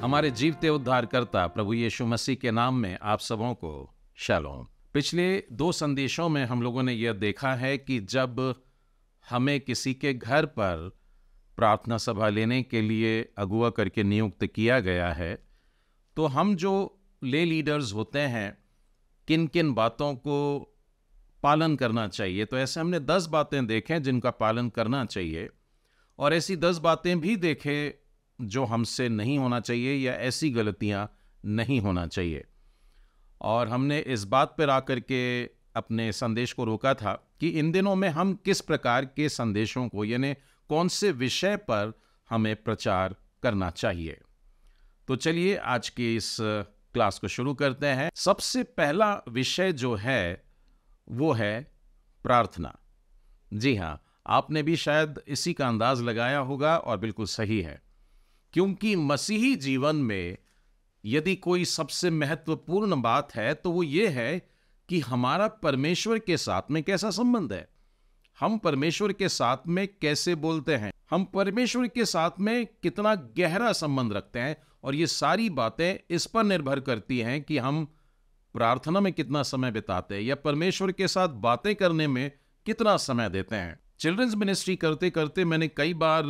हमारे जीवते उद्धारकर्ता प्रभु यीशु मसीह के नाम में आप सबों को शालोम पिछले दो संदेशों में हम लोगों ने यह देखा है कि जब हमें किसी के घर पर प्रार्थना सभा लेने के लिए अगुआ करके नियुक्त किया गया है तो हम जो ले लीडर्स होते हैं किन किन बातों को पालन करना चाहिए तो ऐसे हमने दस बातें देखें जिनका पालन करना चाहिए और ऐसी दस बातें भी देखें जो हमसे नहीं होना चाहिए या ऐसी गलतियाँ नहीं होना चाहिए और हमने इस बात पर आकर के अपने संदेश को रोका था कि इन दिनों में हम किस प्रकार के संदेशों को यानी कौन से विषय पर हमें प्रचार करना चाहिए तो चलिए आज की इस क्लास को शुरू करते हैं सबसे पहला विषय जो है वो है प्रार्थना जी हाँ आपने भी शायद इसी का अंदाज लगाया होगा और बिल्कुल सही है क्योंकि मसीही जीवन में यदि कोई सबसे महत्वपूर्ण बात है तो वो ये है कि हमारा परमेश्वर के साथ में कैसा संबंध है हम परमेश्वर के साथ में कैसे बोलते हैं हम परमेश्वर के साथ में कितना गहरा संबंध रखते हैं और ये सारी बातें इस पर निर्भर करती हैं कि हम प्रार्थना में कितना समय बिताते हैं या परमेश्वर के साथ बातें करने में कितना समय देते हैं चिल्ड्रंस मिनिस्ट्री करते करते मैंने कई बार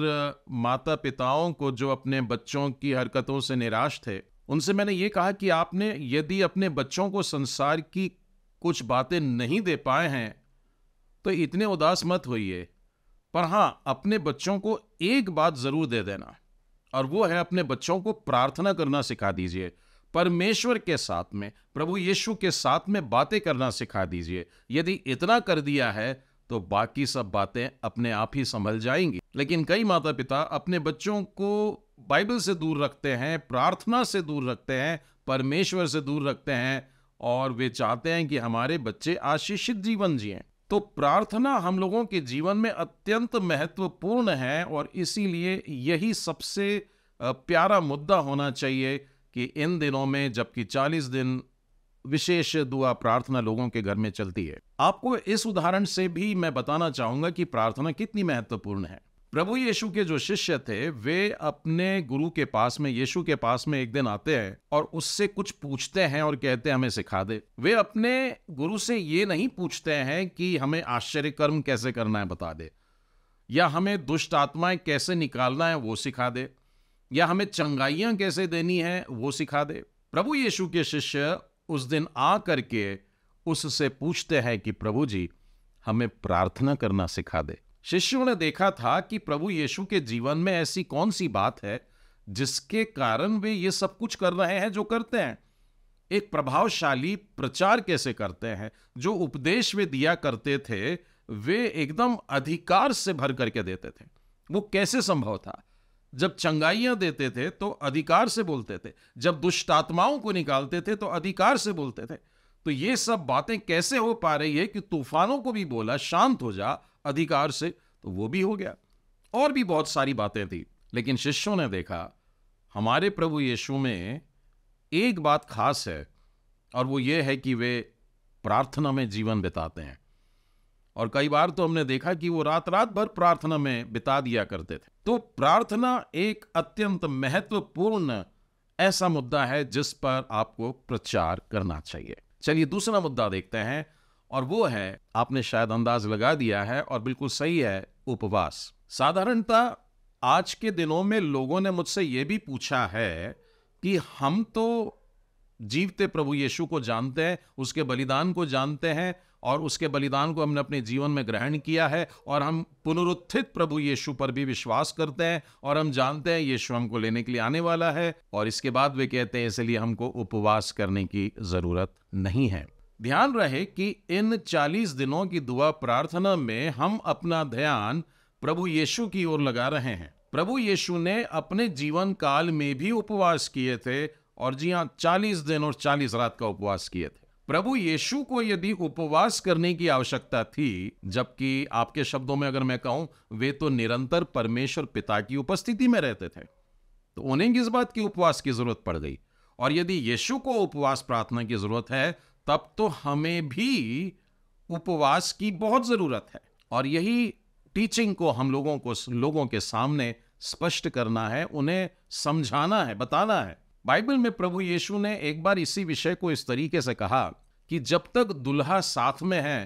माता पिताओं को जो अपने बच्चों की हरकतों से निराश थे उनसे मैंने ये कहा कि आपने यदि अपने बच्चों को संसार की कुछ बातें नहीं दे पाए हैं तो इतने उदास मत होइए पर हाँ अपने बच्चों को एक बात ज़रूर दे देना और वो है अपने बच्चों को प्रार्थना करना सिखा दीजिए परमेश्वर के साथ में प्रभु यीशु के साथ में बातें करना सिखा दीजिए यदि इतना कर दिया है तो बाकी सब बातें अपने आप ही संभल जाएंगी लेकिन कई माता पिता अपने बच्चों को बाइबल से दूर रखते हैं प्रार्थना से दूर रखते हैं परमेश्वर से दूर रखते हैं और वे चाहते हैं कि हमारे बच्चे आशीषित जीवन जिए तो प्रार्थना हम लोगों के जीवन में अत्यंत महत्वपूर्ण है और इसीलिए यही सबसे प्यारा मुद्दा होना चाहिए कि इन दिनों में जबकि 40 दिन विशेष दुआ प्रार्थना लोगों के घर में चलती है आपको इस उदाहरण से भी मैं बताना चाहूंगा कि प्रार्थना कितनी महत्वपूर्ण है प्रभु यीशु के जो शिष्य थे वे अपने गुरु के पास में यीशु के पास में एक दिन आते हैं और उससे कुछ पूछते हैं और कहते हैं हमें सिखा दे वे अपने गुरु से ये नहीं पूछते हैं कि हमें आश्चर्य कर्म कैसे करना है बता दे या हमें दुष्ट आत्माएं कैसे निकालना है वो सिखा दे या हमें चंगाइयां कैसे देनी है वो सिखा दे प्रभु यीशु के शिष्य उस दिन आ करके उससे पूछते हैं कि प्रभु जी हमें प्रार्थना करना सिखा दे शिष्यों ने देखा था कि प्रभु यीशु के जीवन में ऐसी कौन सी बात है जिसके कारण वे ये सब कुछ कर रहे हैं जो करते हैं एक प्रभावशाली प्रचार कैसे करते हैं जो उपदेश वे दिया करते थे वे एकदम अधिकार से भर करके देते थे वो कैसे संभव था जब चंगाइयां देते थे तो अधिकार से बोलते थे जब दुष्ट आत्माओं को निकालते थे तो अधिकार से बोलते थे तो ये सब बातें कैसे हो पा रही है कि तूफानों को भी बोला शांत हो जा अधिकार से तो वो भी हो गया और भी बहुत सारी बातें थी लेकिन शिष्यों ने देखा हमारे प्रभु यीशु में एक बात खास है और वो ये है कि वे प्रार्थना में जीवन बिताते हैं और कई बार तो हमने देखा कि वो रात रात भर प्रार्थना में बिता दिया करते थे तो प्रार्थना एक अत्यंत महत्वपूर्ण ऐसा मुद्दा है जिस पर आपको प्रचार करना चाहिए चलिए दूसरा मुद्दा देखते हैं और वो है आपने शायद अंदाज लगा दिया है और बिल्कुल सही है उपवास साधारणता आज के दिनों में लोगों ने मुझसे ये भी पूछा है कि हम तो जीवते प्रभु यीशु को जानते हैं उसके बलिदान को जानते हैं और उसके बलिदान को हमने अपने जीवन में ग्रहण किया है और हम पुनरुत्थित प्रभु यीशु पर भी विश्वास करते हैं और हम जानते हैं यीशु हमको लेने के लिए आने वाला है और इसके बाद वे कहते हैं इसलिए हमको उपवास करने की ज़रूरत नहीं है ध्यान रहे कि इन चालीस दिनों की दुआ प्रार्थना में हम अपना ध्यान प्रभु यीशु की ओर लगा रहे हैं प्रभु यीशु ने अपने जीवन काल में भी उपवास किए थे और जी हाँ चालीस दिन और चालीस रात का उपवास किए थे प्रभु यीशु को यदि उपवास करने की आवश्यकता थी जबकि आपके शब्दों में अगर मैं कहूं वे तो निरंतर परमेश्वर पिता की उपस्थिति में रहते थे तो उन्हें किस बात की उपवास की जरूरत पड़ गई और यदि यीशु को उपवास प्रार्थना की जरूरत है तब तो हमें भी उपवास की बहुत जरूरत है और यही टीचिंग को हम लोगों को लोगों के सामने स्पष्ट करना है उन्हें समझाना है बताना है बाइबल में प्रभु यीशु ने एक बार इसी विषय को इस तरीके से कहा कि जब तक दुल्हा साथ में है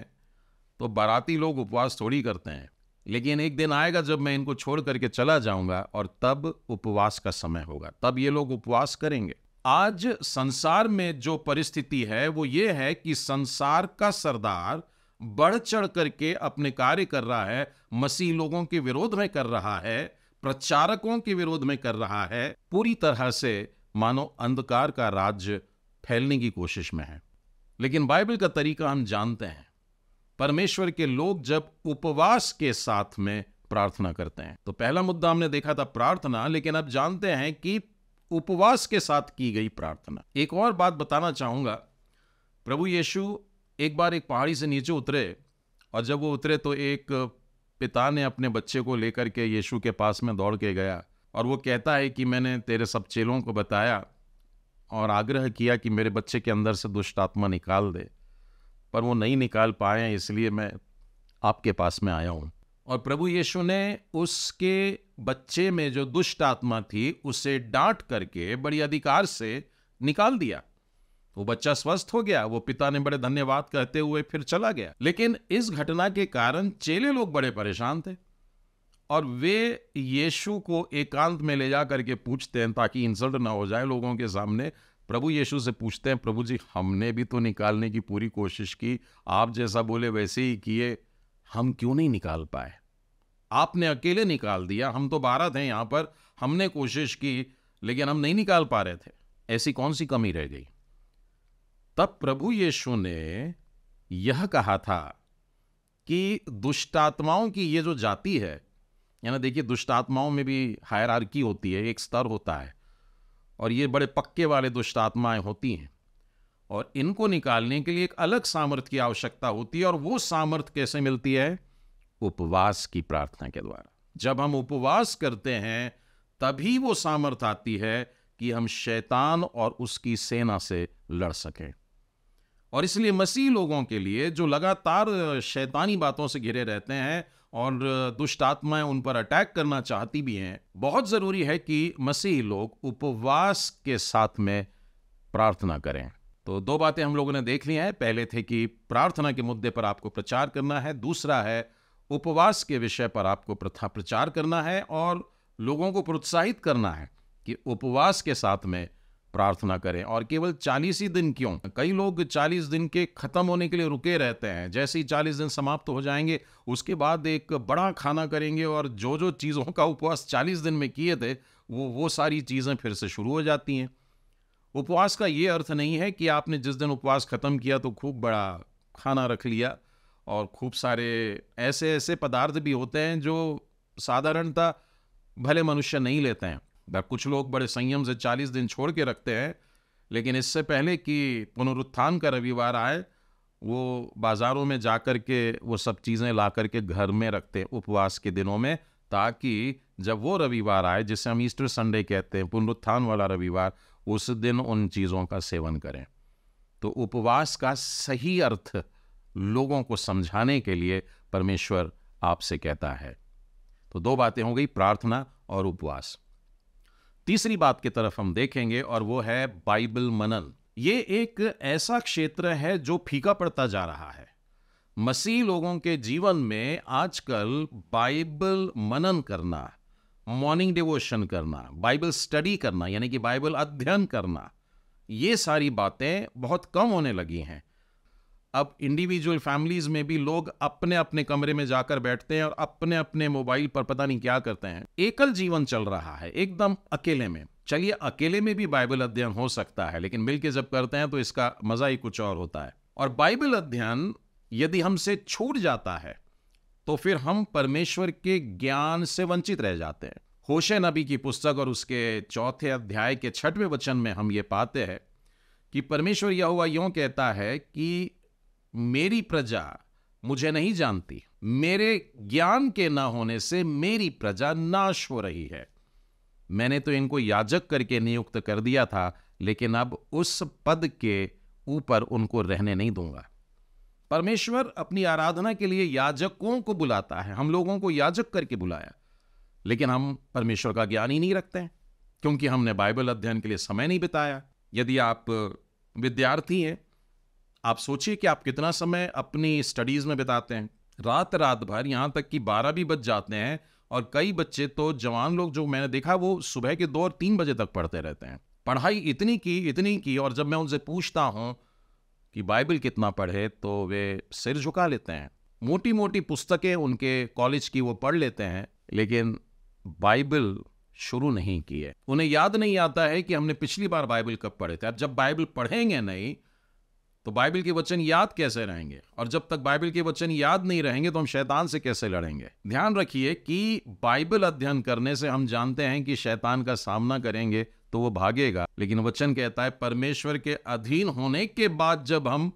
तो बाराती लोग उपवास थोड़ी करते हैं लेकिन एक दिन आएगा जब मैं इनको छोड़ करके चला जाऊंगा और तब उपवास का समय होगा तब ये लोग उपवास करेंगे आज संसार में जो परिस्थिति है वो ये है कि संसार का सरदार बढ़ चढ़ करके अपने कार्य कर रहा है मसीह लोगों के विरोध में कर रहा है प्रचारकों के विरोध में कर रहा है पूरी तरह से मानो अंधकार का राज्य फैलने की कोशिश में है लेकिन बाइबल का तरीका हम जानते हैं परमेश्वर के लोग जब उपवास के साथ में प्रार्थना करते हैं तो पहला मुद्दा हमने देखा था प्रार्थना लेकिन अब जानते हैं कि उपवास के साथ की गई प्रार्थना एक और बात बताना चाहूंगा प्रभु यीशु एक बार एक पहाड़ी से नीचे उतरे और जब वो उतरे तो एक पिता ने अपने बच्चे को लेकर के यीशु के पास में दौड़ के गया और वो कहता है कि मैंने तेरे सब चेलों को बताया और आग्रह किया कि मेरे बच्चे के अंदर से दुष्ट आत्मा निकाल दे पर वो नहीं निकाल पाए इसलिए मैं आपके पास में आया हूँ और प्रभु यीशु ने उसके बच्चे में जो दुष्ट आत्मा थी उसे डांट करके बड़ी अधिकार से निकाल दिया वो बच्चा स्वस्थ हो गया वो पिता ने बड़े धन्यवाद कहते हुए फिर चला गया लेकिन इस घटना के कारण चेले लोग बड़े परेशान थे और वे यीशु को एकांत में ले जा करके पूछते हैं ताकि इंसल्ट ना हो जाए लोगों के सामने प्रभु यीशु से पूछते हैं प्रभु जी हमने भी तो निकालने की पूरी कोशिश की आप जैसा बोले वैसे ही किए हम क्यों नहीं निकाल पाए आपने अकेले निकाल दिया हम तो बारह थे यहाँ पर हमने कोशिश की लेकिन हम नहीं निकाल पा रहे थे ऐसी कौन सी कमी रह गई तब प्रभु यीशु ने यह कहा था कि दुष्टात्माओं की ये जो जाति है यानी देखिए दुष्ट आत्माओं में भी हायरार्की होती है एक स्तर होता है और ये बड़े पक्के वाले दुष्ट आत्माएँ होती हैं और इनको निकालने के लिए एक अलग सामर्थ्य की आवश्यकता होती है और वो सामर्थ्य कैसे मिलती है उपवास की प्रार्थना के द्वारा जब हम उपवास करते हैं तभी वो सामर्थ्य आती है कि हम शैतान और उसकी सेना से लड़ सकें और इसलिए मसीह लोगों के लिए जो लगातार शैतानी बातों से घिरे रहते हैं और दुष्ट आत्माएं उन पर अटैक करना चाहती भी हैं बहुत ज़रूरी है कि मसीही लोग उपवास के साथ में प्रार्थना करें तो दो बातें हम लोगों ने देख ली हैं पहले थे कि प्रार्थना के मुद्दे पर आपको प्रचार करना है दूसरा है उपवास के विषय पर आपको प्रथा प्रचार करना है और लोगों को प्रोत्साहित करना है कि उपवास के साथ में प्रार्थना करें और केवल चालीस ही दिन क्यों कई लोग चालीस दिन के खत्म होने के लिए रुके रहते हैं जैसे ही चालीस दिन समाप्त हो जाएंगे उसके बाद एक बड़ा खाना करेंगे और जो जो चीज़ों का उपवास चालीस दिन में किए थे वो वो सारी चीज़ें फिर से शुरू हो जाती हैं उपवास का ये अर्थ नहीं है कि आपने जिस दिन उपवास ख़त्म किया तो खूब बड़ा खाना रख लिया और खूब सारे ऐसे ऐसे पदार्थ भी होते हैं जो साधारणतः भले मनुष्य नहीं लेते हैं कुछ लोग बड़े संयम से चालीस दिन छोड़ के रखते हैं लेकिन इससे पहले कि पुनरुत्थान का रविवार आए वो बाज़ारों में जा कर के वो सब चीज़ें ला कर के घर में रखते हैं उपवास के दिनों में ताकि जब वो रविवार आए जिसे हम ईस्टर संडे कहते हैं पुनरुत्थान वाला रविवार उस दिन उन चीज़ों का सेवन करें तो उपवास का सही अर्थ लोगों को समझाने के लिए परमेश्वर आपसे कहता है तो दो बातें हो गई प्रार्थना और उपवास तीसरी बात की तरफ हम देखेंगे और वो है बाइबल मनन ये एक ऐसा क्षेत्र है जो फीका पड़ता जा रहा है मसीह लोगों के जीवन में आजकल बाइबल मनन करना मॉर्निंग डिवोशन करना बाइबल स्टडी करना यानी कि बाइबल अध्ययन करना ये सारी बातें बहुत कम होने लगी हैं अब इंडिविजुअल फैमिलीज़ में भी लोग अपने अपने कमरे में जाकर बैठते हैं और अपने अपने मोबाइल पर पता नहीं क्या करते हैं एकल जीवन चल रहा है एकदम अकेले में चलिए अकेले में भी बाइबल अध्ययन हो सकता है लेकिन मिलके जब करते हैं तो इसका मज़ा ही कुछ और होता है और बाइबल अध्ययन यदि हमसे छूट जाता है तो फिर हम परमेश्वर के ज्ञान से वंचित रह जाते हैं होशे नबी की पुस्तक और उसके चौथे अध्याय के छठवें वचन में हम ये पाते हैं कि परमेश्वर यह हुआ यूँ कहता है कि मेरी प्रजा मुझे नहीं जानती मेरे ज्ञान के ना होने से मेरी प्रजा नाश हो रही है मैंने तो इनको याजक करके नियुक्त कर दिया था लेकिन अब उस पद के ऊपर उनको रहने नहीं दूंगा परमेश्वर अपनी आराधना के लिए याजकों को बुलाता है हम लोगों को याजक करके बुलाया लेकिन हम परमेश्वर का ज्ञान ही नहीं रखते हैं क्योंकि हमने बाइबल अध्ययन के लिए समय नहीं बिताया यदि आप विद्यार्थी हैं आप सोचिए कि आप कितना समय अपनी स्टडीज़ में बिताते हैं रात रात भर यहाँ तक कि बारह भी बज जाते हैं और कई बच्चे तो जवान लोग जो मैंने देखा वो सुबह के दो और तीन बजे तक पढ़ते रहते हैं पढ़ाई इतनी की इतनी की और जब मैं उनसे पूछता हूँ कि बाइबल कितना पढ़े तो वे सिर झुका लेते हैं मोटी मोटी पुस्तकें उनके कॉलेज की वो पढ़ लेते हैं लेकिन बाइबल शुरू नहीं की है उन्हें याद नहीं आता है कि हमने पिछली बार बाइबल कब पढ़े थे अब जब बाइबल पढ़ेंगे नहीं तो बाइबल के वचन याद कैसे रहेंगे और जब तक बाइबल के वचन याद नहीं रहेंगे तो हम शैतान से कैसे लड़ेंगे ध्यान रखिए कि बाइबल अध्ययन करने से हम जानते हैं कि शैतान का सामना करेंगे तो वो भागेगा लेकिन वचन कहता है परमेश्वर के अधीन होने के बाद जब हम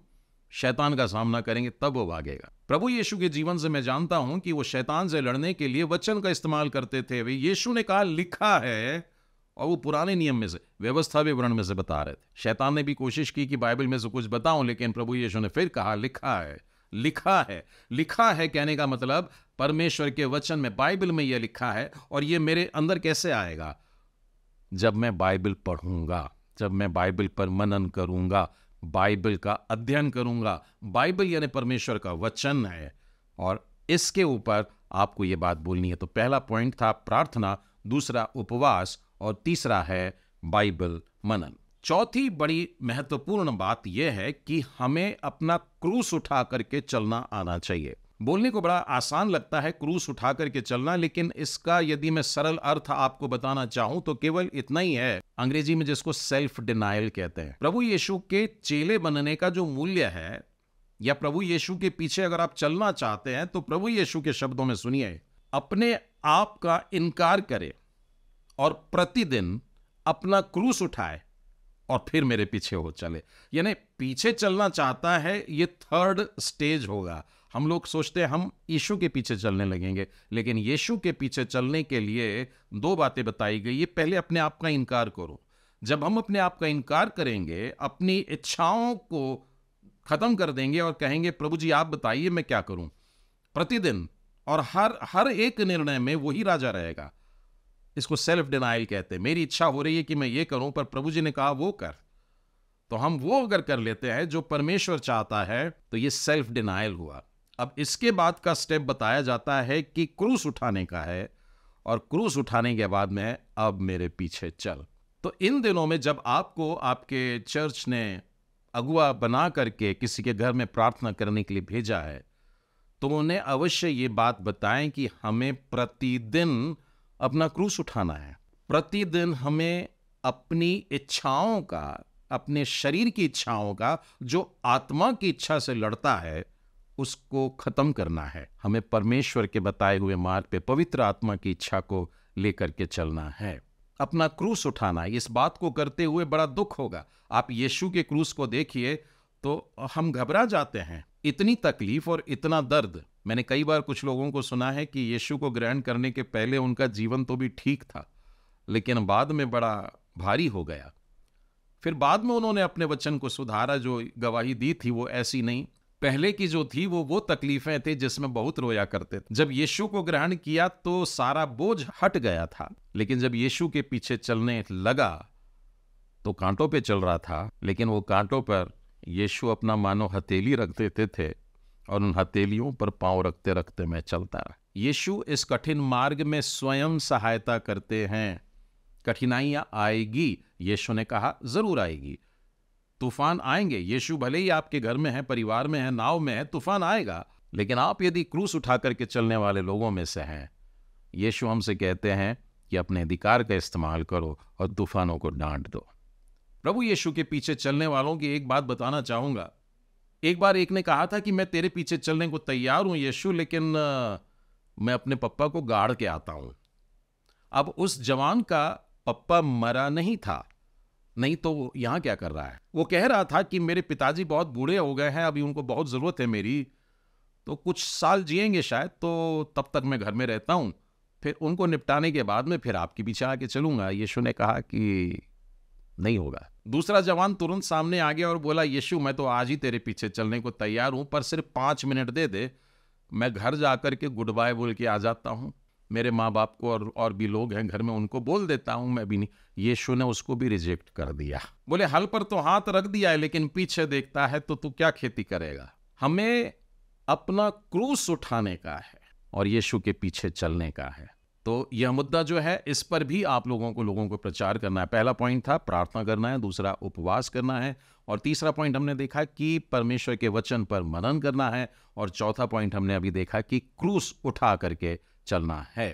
शैतान का सामना करेंगे तब वो भागेगा प्रभु यीशु के जीवन से मैं जानता हूं कि वो शैतान से लड़ने के लिए वचन का इस्तेमाल करते थे वे यीशु ने कहा लिखा है और वो पुराने नियम में से व्यवस्था विवरण में से बता रहे थे शैतान ने भी कोशिश की कि बाइबल में से कुछ बताऊं लेकिन प्रभु यीशु ने फिर कहा लिखा है लिखा है लिखा है कहने का मतलब परमेश्वर के वचन में बाइबल में यह लिखा है और यह मेरे अंदर कैसे आएगा जब मैं बाइबल पढ़ूंगा जब मैं बाइबल पर मनन करूंगा बाइबल का अध्ययन करूंगा बाइबल यानी परमेश्वर का वचन है और इसके ऊपर आपको यह बात बोलनी है तो पहला पॉइंट था प्रार्थना दूसरा उपवास और तीसरा है बाइबल मनन चौथी बड़ी महत्वपूर्ण बात यह है कि हमें अपना क्रूस उठा करके चलना आना चाहिए बोलने को बड़ा आसान लगता है क्रूस उठा करके चलना लेकिन इसका यदि मैं सरल अर्थ आपको बताना चाहूं तो केवल इतना ही है अंग्रेजी में जिसको सेल्फ डिनाइल कहते हैं प्रभु यीशु के चेले बनने का जो मूल्य है या प्रभु यीशु के पीछे अगर आप चलना चाहते हैं तो प्रभु यीशु के शब्दों में सुनिए अपने आप का इनकार करें और प्रतिदिन अपना क्रूस उठाए और फिर मेरे पीछे हो चले यानी पीछे चलना चाहता है ये थर्ड स्टेज होगा हम लोग सोचते हैं हम यीशु के पीछे चलने लगेंगे लेकिन यीशु के पीछे चलने के लिए दो बातें बताई गई ये पहले अपने आप का इनकार करो जब हम अपने आप का इनकार करेंगे अपनी इच्छाओं को ख़त्म कर देंगे और कहेंगे प्रभु जी आप बताइए मैं क्या करूं प्रतिदिन और हर हर एक निर्णय में वही राजा रहेगा इसको सेल्फ डिनाइल कहते हैं मेरी इच्छा हो रही है कि मैं ये करूं पर प्रभु जी ने कहा वो कर तो हम वो अगर कर लेते हैं जो परमेश्वर चाहता है तो ये सेल्फ डिनाइल हुआ अब इसके बाद का स्टेप बताया जाता है कि क्रूस उठाने का है और क्रूस उठाने के बाद में अब मेरे पीछे चल तो इन दिनों में जब आपको आपके चर्च ने अगुआ बना करके किसी के घर में प्रार्थना करने के लिए भेजा है तो उन्हें अवश्य ये बात बताएं कि हमें प्रतिदिन अपना क्रूस उठाना है प्रतिदिन हमें अपनी इच्छाओं का अपने शरीर की इच्छाओं का जो आत्मा की इच्छा से लड़ता है उसको खत्म करना है हमें परमेश्वर के बताए हुए मार्ग पे पवित्र आत्मा की इच्छा को लेकर के चलना है अपना क्रूस उठाना इस बात को करते हुए बड़ा दुख होगा आप यीशु के क्रूस को देखिए तो हम घबरा जाते हैं इतनी तकलीफ और इतना दर्द मैंने कई बार कुछ लोगों को सुना है कि यीशु को ग्रहण करने के पहले उनका जीवन तो भी ठीक था लेकिन बाद में बड़ा भारी हो गया फिर बाद में उन्होंने अपने वचन को सुधारा जो गवाही दी थी वो ऐसी नहीं पहले की जो थी वो वो तकलीफें थी जिसमें बहुत रोया करते थे जब यीशु को ग्रहण किया तो सारा बोझ हट गया था लेकिन जब यीशु के पीछे चलने लगा तो कांटों पे चल रहा था लेकिन वो कांटों पर यीशु अपना मानो हथेली रख देते थे और उन हथेलियों पर पांव रखते रखते मैं चलता यीशु इस कठिन मार्ग में स्वयं सहायता करते हैं कठिनाइयां आएगी यीशु ने कहा ज़रूर आएगी तूफान आएंगे यीशु भले ही आपके घर में है परिवार में है नाव में है तूफान आएगा लेकिन आप यदि क्रूस उठा करके चलने वाले लोगों में से हैं यीशु हमसे कहते हैं कि अपने अधिकार का इस्तेमाल करो और तूफानों को डांट दो प्रभु यीशु के पीछे चलने वालों की एक बात बताना चाहूंगा एक बार एक ने कहा था कि मैं तेरे पीछे चलने को तैयार हूं यीशु लेकिन मैं अपने पप्पा को गाड़ के आता हूं अब उस जवान का पप्पा मरा नहीं था नहीं तो यहां क्या कर रहा है वो कह रहा था कि मेरे पिताजी बहुत बूढ़े हो गए हैं अभी उनको बहुत ज़रूरत है मेरी तो कुछ साल जिएंगे शायद तो तब तक मैं घर में रहता हूं फिर उनको निपटाने के बाद में फिर आपके पीछे आके चलूंगा यीशु ने कहा कि नहीं होगा दूसरा जवान तुरंत सामने आ गया और बोला यीशु मैं तो आज ही तेरे पीछे चलने को तैयार हूं पर सिर्फ पाँच मिनट दे दे मैं घर जाकर के गुड बाय बोल के आ जाता हूँ मेरे माँ बाप को और और भी लोग हैं घर में उनको बोल देता हूँ मैं भी नहीं यीशु ने उसको भी रिजेक्ट कर दिया बोले हल पर तो हाथ रख दिया है लेकिन पीछे देखता है तो तू क्या खेती करेगा हमें अपना क्रूस उठाने का है और यीशु के पीछे चलने का है तो यह मुद्दा जो है इस पर भी आप लोगों को लोगों को प्रचार करना है पहला पॉइंट था प्रार्थना करना है दूसरा उपवास करना है और तीसरा पॉइंट हमने देखा कि परमेश्वर के वचन पर मनन करना है और चौथा पॉइंट हमने अभी देखा कि क्रूस उठा करके चलना है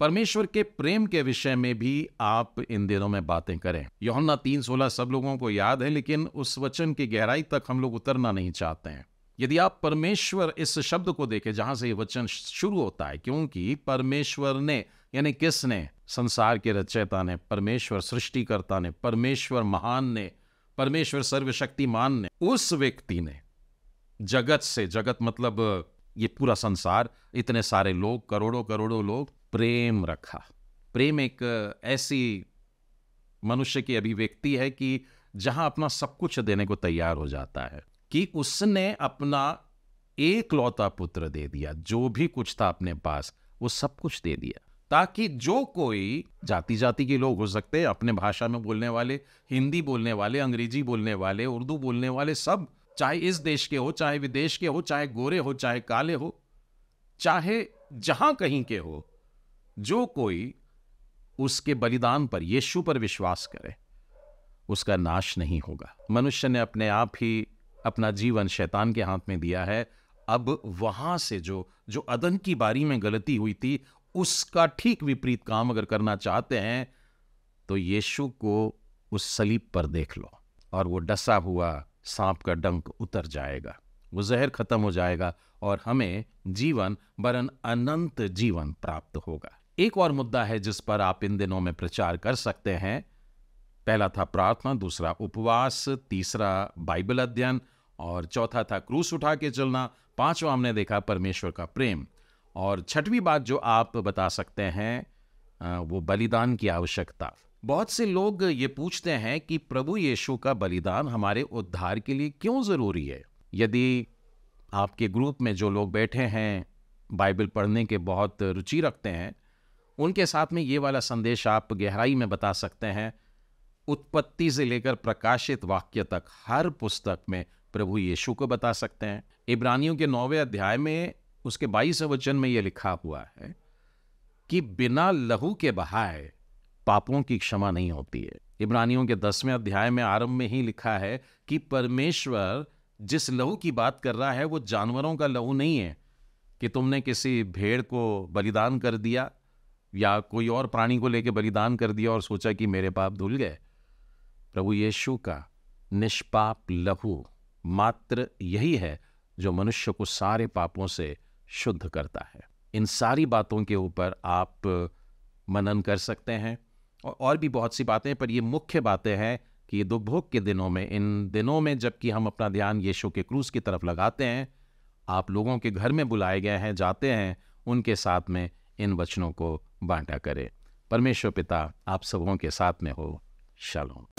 परमेश्वर के प्रेम के विषय में भी आप इन दिनों में बातें करें यौना तीन सोलह सब लोगों को याद है लेकिन उस वचन की गहराई तक हम लोग उतरना नहीं चाहते हैं यदि आप परमेश्वर इस शब्द को देखें जहां से ये वचन शुरू होता है क्योंकि परमेश्वर ने यानी किसने संसार के रचयता ने परमेश्वर सृष्टिकर्ता ने परमेश्वर महान ने परमेश्वर सर्वशक्तिमान ने उस व्यक्ति ने जगत से जगत मतलब ये पूरा संसार इतने सारे लोग करोड़ों करोड़ों लोग प्रेम रखा प्रेम एक ऐसी मनुष्य की अभिव्यक्ति है कि जहां अपना सब कुछ देने को तैयार हो जाता है कि उसने अपना एक लौता पुत्र दे दिया जो भी कुछ था अपने पास वो सब कुछ दे दिया ताकि जो कोई जाति जाति के लोग हो सकते हैं अपने भाषा में बोलने वाले हिंदी बोलने वाले अंग्रेजी बोलने वाले उर्दू बोलने वाले सब चाहे इस देश के हो चाहे विदेश के हो चाहे गोरे हो चाहे काले हो चाहे जहां कहीं के हो जो कोई उसके बलिदान पर यीशु पर विश्वास करे उसका नाश नहीं होगा मनुष्य ने अपने आप ही अपना जीवन शैतान के हाथ में दिया है अब वहां से जो जो अदन की बारी में गलती हुई थी उसका ठीक विपरीत काम अगर करना चाहते हैं तो यीशु को उस सलीब पर देख लो और वो डसा हुआ सांप का डंक उतर जाएगा वो जहर खत्म हो जाएगा और हमें जीवन बरन अनंत जीवन प्राप्त होगा एक और मुद्दा है जिस पर आप इन दिनों में प्रचार कर सकते हैं पहला था प्रार्थना दूसरा उपवास तीसरा बाइबल अध्ययन और चौथा था क्रूस उठा के चलना पांचवा हमने देखा परमेश्वर का प्रेम और छठवीं बात जो आप बता सकते हैं वो बलिदान की आवश्यकता बहुत से लोग ये पूछते हैं कि प्रभु यीशु का बलिदान हमारे उद्धार के लिए क्यों ज़रूरी है यदि आपके ग्रुप में जो लोग बैठे हैं बाइबल पढ़ने के बहुत रुचि रखते हैं उनके साथ में ये वाला संदेश आप गहराई में बता सकते हैं उत्पत्ति से लेकर प्रकाशित वाक्य तक हर पुस्तक में प्रभु यीशु को बता सकते हैं इब्रानियों के नौवे अध्याय में उसके बाईस वचन में यह लिखा हुआ है कि बिना लहू के बहाए पापों की क्षमा नहीं होती है इब्रानियों के दसवें अध्याय में आरंभ में ही लिखा है कि परमेश्वर जिस लहू की बात कर रहा है वो जानवरों का लहू नहीं है कि तुमने किसी भेड़ को बलिदान कर दिया या कोई और प्राणी को लेकर बलिदान कर दिया और सोचा कि मेरे पाप धुल गए प्रभु यीशु का निष्पाप लहू मात्र यही है जो मनुष्य को सारे पापों से शुद्ध करता है इन सारी बातों के ऊपर आप मनन कर सकते हैं और और भी बहुत सी बातें पर ये मुख्य बातें हैं कि ये दुभोग के दिनों में इन दिनों में जबकि हम अपना ध्यान यीशु के क्रूस की तरफ लगाते हैं आप लोगों के घर में बुलाए गए हैं जाते हैं उनके साथ में इन वचनों को बांटा करें परमेश्वर पिता आप सबों के साथ में हो शलोम